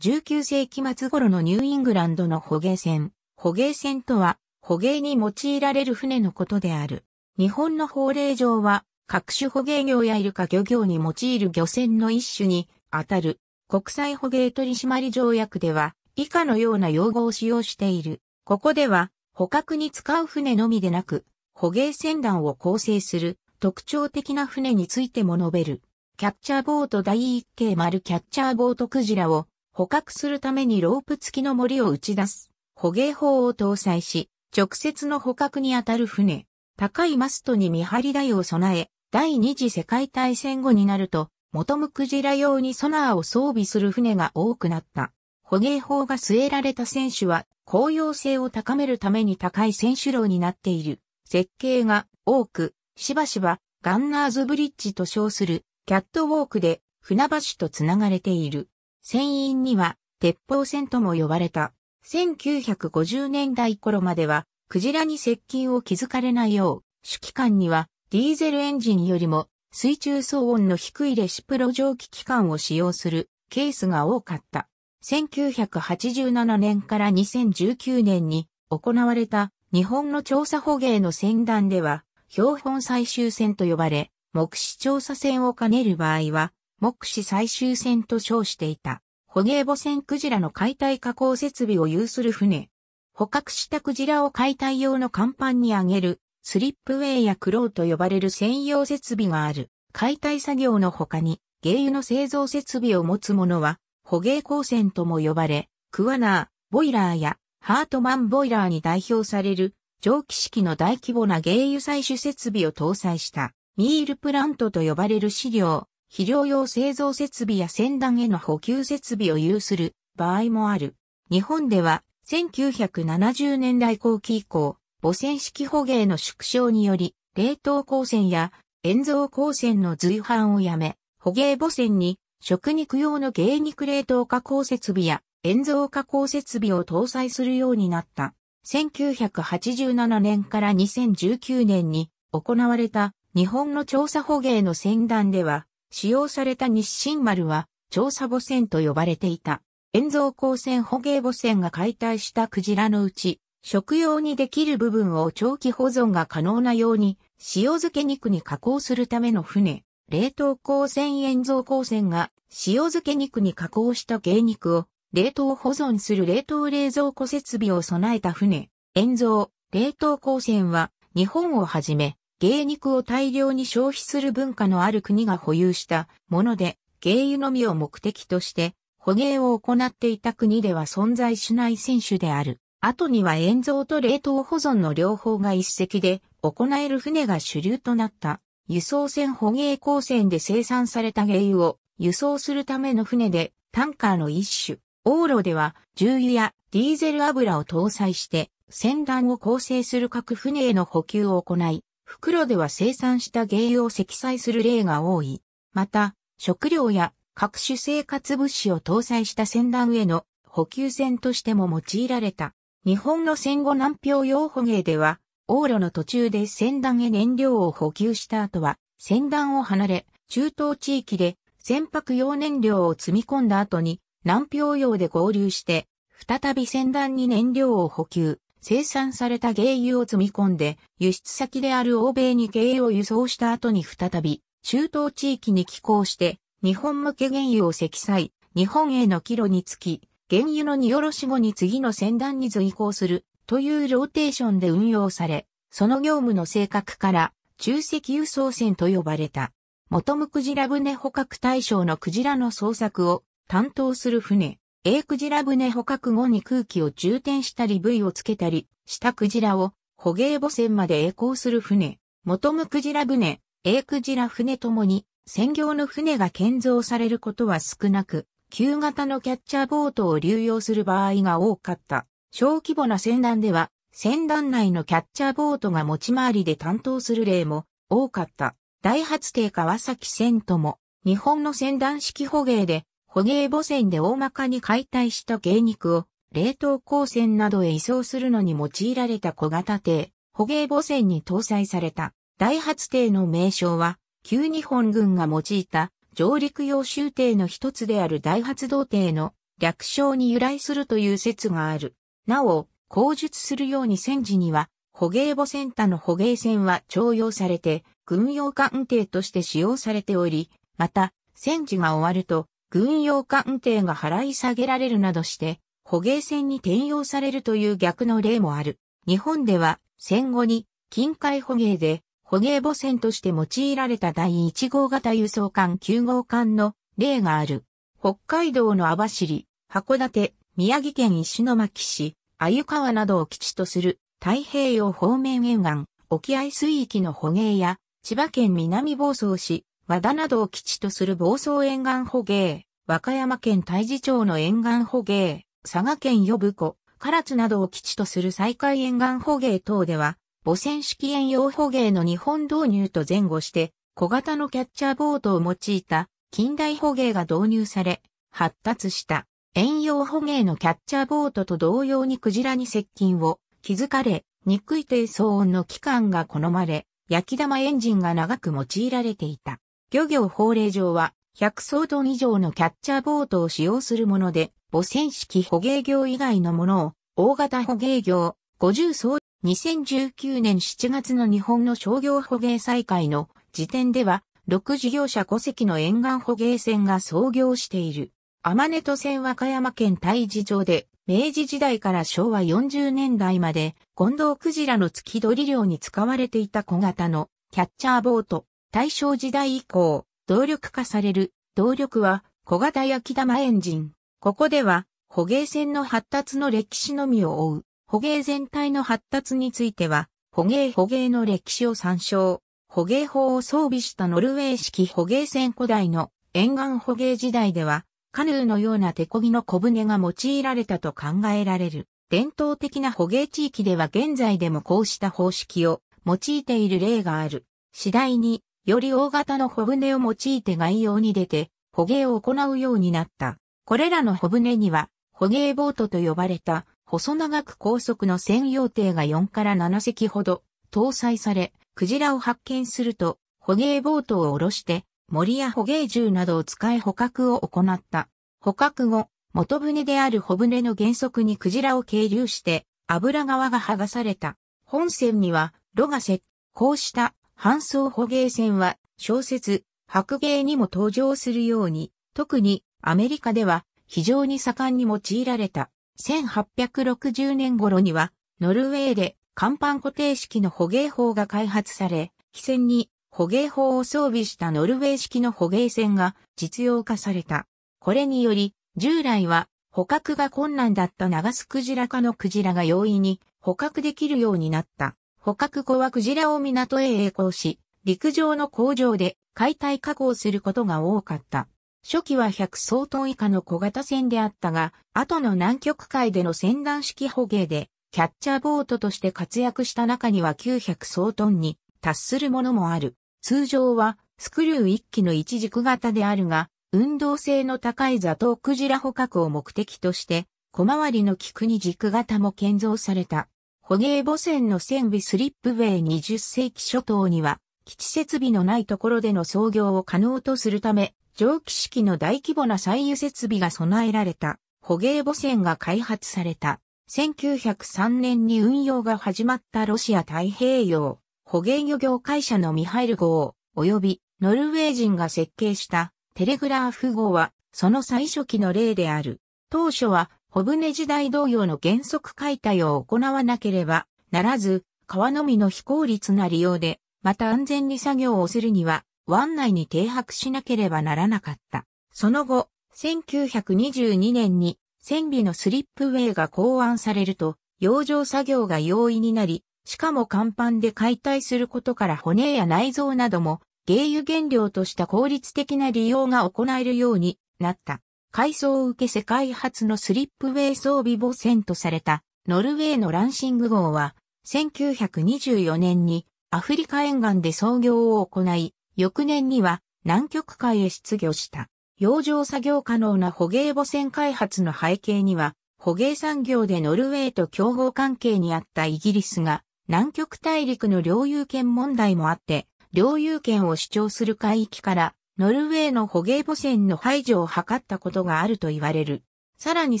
19世紀末頃のニューイングランドの捕鯨船。捕鯨船とは、捕鯨に用いられる船のことである。日本の法令上は、各種捕鯨業やイルカ漁業に用いる漁船の一種にあたる国際捕鯨取締条約では以下のような用語を使用している。ここでは捕獲に使う船のみでなく捕鯨船団を構成する特徴的な船についても述べる。キャッチャーボート第1系丸キャッチャーボートクジラを捕獲するためにロープ付きの森を打ち出す、捕鯨砲を搭載し、直接の捕獲にあたる船、高いマストに見張り台を備え、第二次世界大戦後になると、元ムクジラ用にソナーを装備する船が多くなった。捕鯨砲が据えられた選手は、公用性を高めるために高い選手楼になっている。設計が多く、しばしばガンナーズブリッジと称するキャットウォークで船橋と繋がれている。船員には鉄砲船とも呼ばれた。1950年代頃までは、クジラに接近を気づかれないよう、主機関にはディーゼルエンジンよりも水中騒音の低いレシプロ蒸気機関を使用するケースが多かった。1987年から2019年に行われた日本の調査捕鯨の船団では標本採集船と呼ばれ、目視調査船を兼ねる場合は目視最終戦と称していた、捕鯨母船クジラの解体加工設備を有する船。捕獲したクジラを解体用の甲板に上げる、スリップウェイやクローと呼ばれる専用設備がある。解体作業の他に、イ油の製造設備を持つものは、捕鯨光線とも呼ばれ、クワナー、ボイラーや、ハートマンボイラーに代表される、蒸気式の大規模なイ油採取設備を搭載した、ミールプラントと呼ばれる資料、肥料用製造設備や船団への補給設備を有する場合もある。日本では1970年代後期以降、母船式捕鯨の縮小により、冷凍光線や塩蔵光線の随伴をやめ、捕鯨母船に食肉用の芸肉冷凍加工設備や塩蔵加工設備を搭載するようになった。1987年から2019年に行われた日本の調査捕鯨の船団では、使用された日清丸は、調査母船と呼ばれていた。塩蔵光線捕鯨母船が解体したクジラのうち、食用にできる部分を長期保存が可能なように、塩漬け肉に加工するための船、冷凍光線塩蔵光線が塩漬け肉に加工した芸肉を冷凍保存する冷凍冷蔵庫設備を備えた船、塩蔵、冷凍光線は日本をはじめ芸肉を大量に消費する文化のある国が保有したもので、芸油のみを目的として、捕鯨を行っていた国では存在しない選手である。後には塩蔵と冷凍保存の両方が一石で行える船が主流となった。輸送船捕鯨光船で生産された芸油を輸送するための船でタンカーの一種。往路では重油やディーゼル油を搭載して船団を構成する各船への補給を行い、袋では生産した油を積載する例が多い。また、食料や各種生活物資を搭載した船団への補給船としても用いられた。日本の戦後南氷用捕鯨では、往路の途中で船団へ燃料を補給した後は、船団を離れ、中東地域で船舶用燃料を積み込んだ後に、南氷用で合流して、再び船団に燃料を補給。生産された原油を積み込んで、輸出先である欧米に経営を輸送した後に再び、中東地域に寄港して、日本向け原油を積載、日本への帰路につき、原油の荷下ろし後に次の船団に随行する、というローテーションで運用され、その業務の性格から、中石輸送船と呼ばれた。元無クジラ船捕獲対象のクジラの捜索を担当する船。エイクジラ船捕獲後に空気を充填したり V をつけたりしたクジラを捕鯨母船まで栄光する船、元無クジラ船、エイクジラ船ともに専業の船が建造されることは少なく、旧型のキャッチャーボートを流用する場合が多かった。小規模な船団では、船団内のキャッチャーボートが持ち回りで担当する例も多かった。大発帝川崎船とも、日本の船団式捕鯨で捕鯨母船で大まかに解体した芸肉を冷凍光線などへ移送するのに用いられた小型艇、捕鯨母船に搭載された大発艇の名称は、旧日本軍が用いた上陸用集艇の一つである大発動艇の略称に由来するという説がある。なお、口述するように戦時には、捕鯨母船他の捕鯨船は徴用されて、軍用艦艇として使用されており、また、戦時が終わると、軍用艦艇が払い下げられるなどして、捕鯨船に転用されるという逆の例もある。日本では戦後に近海捕鯨で捕鯨母船として用いられた第1号型輸送艦9号艦の例がある。北海道の網走、函館、宮城県石巻市、鮎川などを基地とする太平洋方面沿岸、沖合水域の捕鯨や、千葉県南房総市、和田などを基地とする房総沿岸捕鯨、和歌山県大治町の沿岸捕鯨、佐賀県呼子、唐津などを基地とする西海沿岸捕鯨等では、母船式遠洋捕鯨の日本導入と前後して、小型のキャッチャーボートを用いた近代捕鯨が導入され、発達した遠洋捕鯨のキャッチャーボートと同様にクジラに接近を気づかれ、憎い低騒音の期間が好まれ、焼き玉エンジンが長く用いられていた。漁業法令上は、100艘トン以上のキャッチャーボートを使用するもので、母船式捕鯨業以外のものを、大型捕鯨業、50艘、2019年7月の日本の商業捕鯨再開の時点では、6事業者5隻の沿岸捕鯨船が操業している。天ネト船和歌山県大地町で、明治時代から昭和40年代まで、近藤クジラの月取り漁に使われていた小型のキャッチャーボート。大正時代以降、動力化される、動力は小型焼き玉エンジン。ここでは、捕鯨船の発達の歴史のみを追う、捕鯨全体の発達については、捕鯨捕鯨の歴史を参照。捕鯨法を装備したノルウェー式捕鯨船古代の沿岸捕鯨時代では、カヌーのような手漕ぎの小舟が用いられたと考えられる。伝統的な捕鯨地域では現在でもこうした方式を用いている例がある。次第により大型の小舟を用いて外洋に出て、捕鯨を行うようになった。これらの小舟には、捕鯨ボートと呼ばれた、細長く高速の専用艇が4から7隻ほど搭載され、クジラを発見すると、捕鯨ボートを下ろして、森や捕鯨銃などを使い捕獲を行った。捕獲後、元船である小舟の原則にクジラを係留して、油側が剥がされた。本船には、炉が設こうした搬送捕鯨船は小説、白鯨にも登場するように、特にアメリカでは非常に盛んに用いられた。1860年頃には、ノルウェーで甲板固定式の捕鯨法が開発され、汽船に捕鯨法を装備したノルウェー式の捕鯨船が実用化された。これにより、従来は捕獲が困難だった長スクジラ科のクジラが容易に捕獲できるようになった。捕獲後はクジラを港へ栄光し、陸上の工場で解体加工することが多かった。初期は100相当以下の小型船であったが、後の南極海での船団式捕鯨で、キャッチャーボートとして活躍した中には900相当に達するものもある。通常はスクリュー1機の一軸型であるが、運動性の高い座トクジラ捕獲を目的として、小回りの菊に軸型も建造された。捕鯨母船の船尾スリップウェイ20世紀初頭には、基地設備のないところでの操業を可能とするため、蒸気式の大規模な採油設備が備えられた、捕鯨母船が開発された。1903年に運用が始まったロシア太平洋、捕鯨漁業会社のミハイル号、及びノルウェー人が設計したテレグラーフ号は、その最初期の例である。当初は小舟時代同様の原則解体を行わなければならず、川のみの非効率な利用で、また安全に作業をするには、湾内に停泊しなければならなかった。その後、1922年に、船尾のスリップウェイが考案されると、養生作業が容易になり、しかも甲板で解体することから骨や内臓なども、原油原料とした効率的な利用が行えるようになった。改装を受け世界初のスリップウェイ装備母船とされたノルウェーのランシング号は1924年にアフリカ沿岸で操業を行い、翌年には南極海へ出魚した。洋上作業可能な捕鯨母船開発の背景には、捕鯨産業でノルウェーと競合関係にあったイギリスが、南極大陸の領有権問題もあって、領有権を主張する海域からノルウェーの捕鯨母船の排除を図ったことがあると言われる。さらに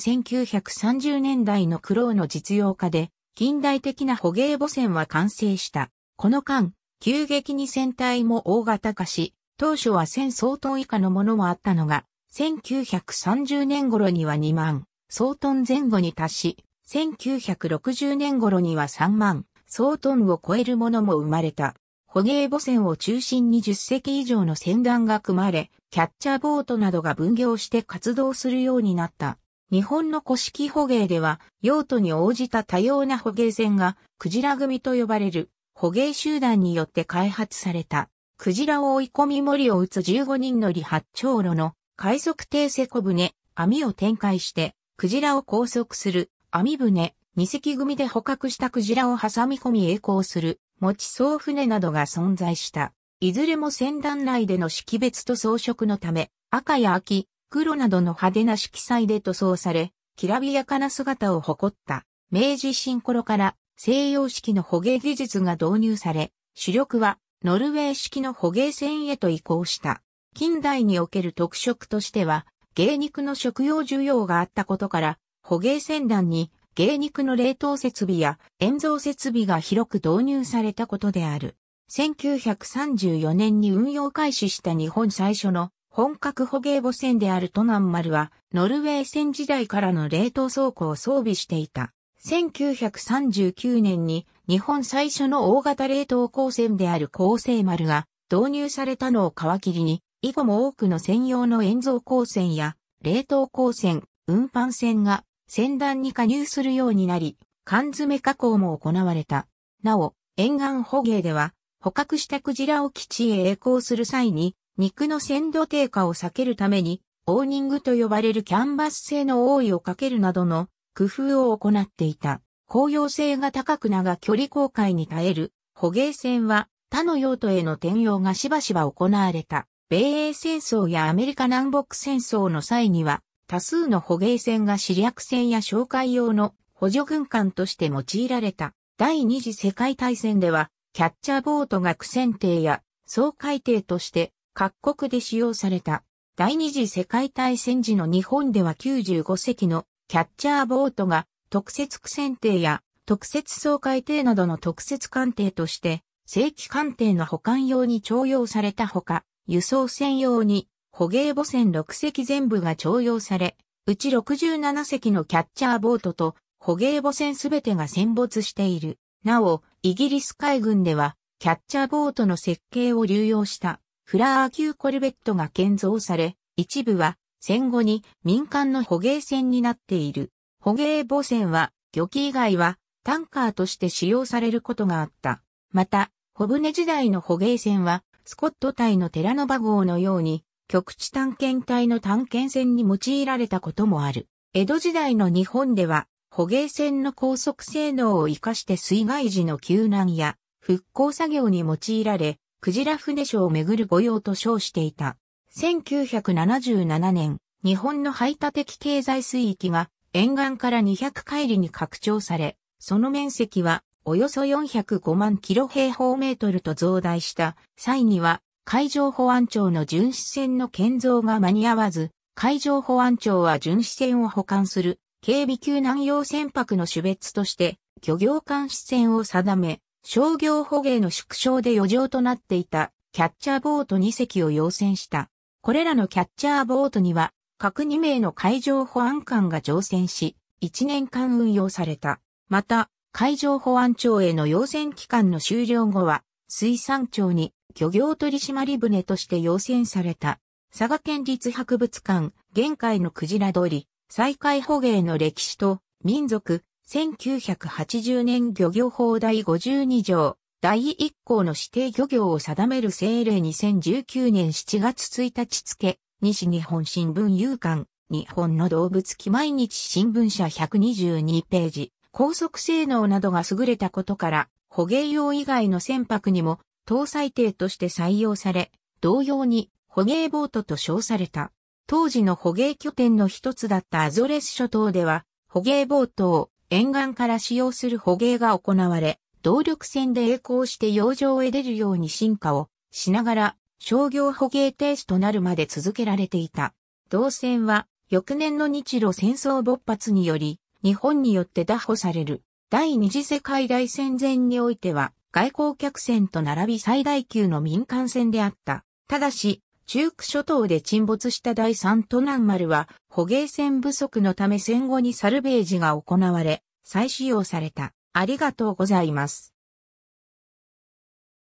1930年代の苦労の実用化で、近代的な捕鯨母船は完成した。この間、急激に船体も大型化し、当初は1000総トン以下のものもあったのが、1930年頃には2万総トン前後に達し、1960年頃には3万総トンを超えるものも生まれた。捕鯨母船を中心に10隻以上の船団が組まれ、キャッチャーボートなどが分業して活動するようになった。日本の古式捕鯨では、用途に応じた多様な捕鯨船が、クジラ組と呼ばれる、捕鯨集団によって開発された。クジラを追い込み森を打つ15人乗り八丁路の快速艇瀬小舟、網を展開して、クジラを拘束する網船、二隻組で捕獲したクジラを挟み込み栄光する持ちそう船などが存在した。いずれも船団内での識別と装飾のため、赤や秋、黒などの派手な色彩で塗装され、きらびやかな姿を誇った。明治新頃から西洋式の捕鯨技術が導入され、主力はノルウェー式の捕鯨船へと移行した。近代における特色としては、芸肉の食用需要があったことから、捕鯨船団に芸肉の冷凍設備や塩蔵設備が広く導入されたことである。1934年に運用開始した日本最初の本格捕鯨母船であるトナン丸は、ノルウェー船時代からの冷凍倉庫を装備していた。1939年に日本最初の大型冷凍鉱船である厚生丸が導入されたのを皮切りに、以後も多くの専用の塩蔵鉱船や冷凍鉱船、運搬船が船団に加入するようになり、缶詰加工も行われた。なお、沿岸捕鯨では、捕獲したクジラを基地へ栄光する際に、肉の鮮度低下を避けるために、オーニングと呼ばれるキャンバス製の覆いをかけるなどの工夫を行っていた。公用性が高く長距離航海に耐える捕鯨船は他の用途への転用がしばしば行われた。米英戦争やアメリカ南北戦争の際には多数の捕鯨船が試略船や哨戒用の補助軍艦として用いられた。第二次世界大戦では、キャッチャーボートが苦戦艇や総海艇として各国で使用された。第二次世界大戦時の日本では95隻のキャッチャーボートが特設苦戦艇や特設総海艇などの特設艦艇として正規艦艇の保管用に徴用されたほか、輸送船用に捕鯨母船6隻全部が徴用され、うち67隻のキャッチャーボートと捕鯨母船すべてが戦没している。なお、イギリス海軍では、キャッチャーボートの設計を流用したフラー級コルベットが建造され、一部は戦後に民間の捕鯨船になっている。捕鯨母船は、魚器以外はタンカーとして使用されることがあった。また、小舟時代の捕鯨船は、スコット隊のテラノバ号のように、極地探検隊の探検船に用いられたこともある。江戸時代の日本では、捕鯨船の高速性能を活かして水害時の救難や復興作業に用いられ、クジラ船所をめぐる御用と称していた。1977年、日本の排他的経済水域が沿岸から200海里に拡張され、その面積はおよそ405万キロ平方メートルと増大した際には海上保安庁の巡視船の建造が間に合わず、海上保安庁は巡視船を保管する警備級南洋船舶の種別として、漁業監視船を定め、商業捕鯨の縮小で余剰となっていたキャッチャーボート2隻を要請した。これらのキャッチャーボートには、各2名の海上保安官が乗船し、1年間運用された。また、海上保安庁への要請期間の終了後は、水産庁に漁業取締船として要請された。佐賀県立博物館、玄海のクジラ通り、再開捕鯨の歴史と民族、1980年漁業法第52条、第1項の指定漁業を定める政令2019年7月1日付、西日本新聞有刊、日本の動物記毎日新聞社122ページ、高速性能などが優れたことから、捕鯨用以外の船舶にも搭載艇として採用され、同様に捕鯨ボートと称された。当時の捕鯨拠点の一つだったアゾレス諸島では、捕鯨ボートを沿岸から使用する捕鯨が行われ、動力船で栄光して洋上へ出るように進化をしながら、商業捕鯨停止となるまで続けられていた。同船は、翌年の日露戦争勃発により、日本によって打破される。第二次世界大戦前においては、外交客船と並び最大級の民間船であった。ただし、中区諸島で沈没した第三都南丸は、捕鯨船不足のため戦後にサルベージが行われ、再使用された。ありがとうございます。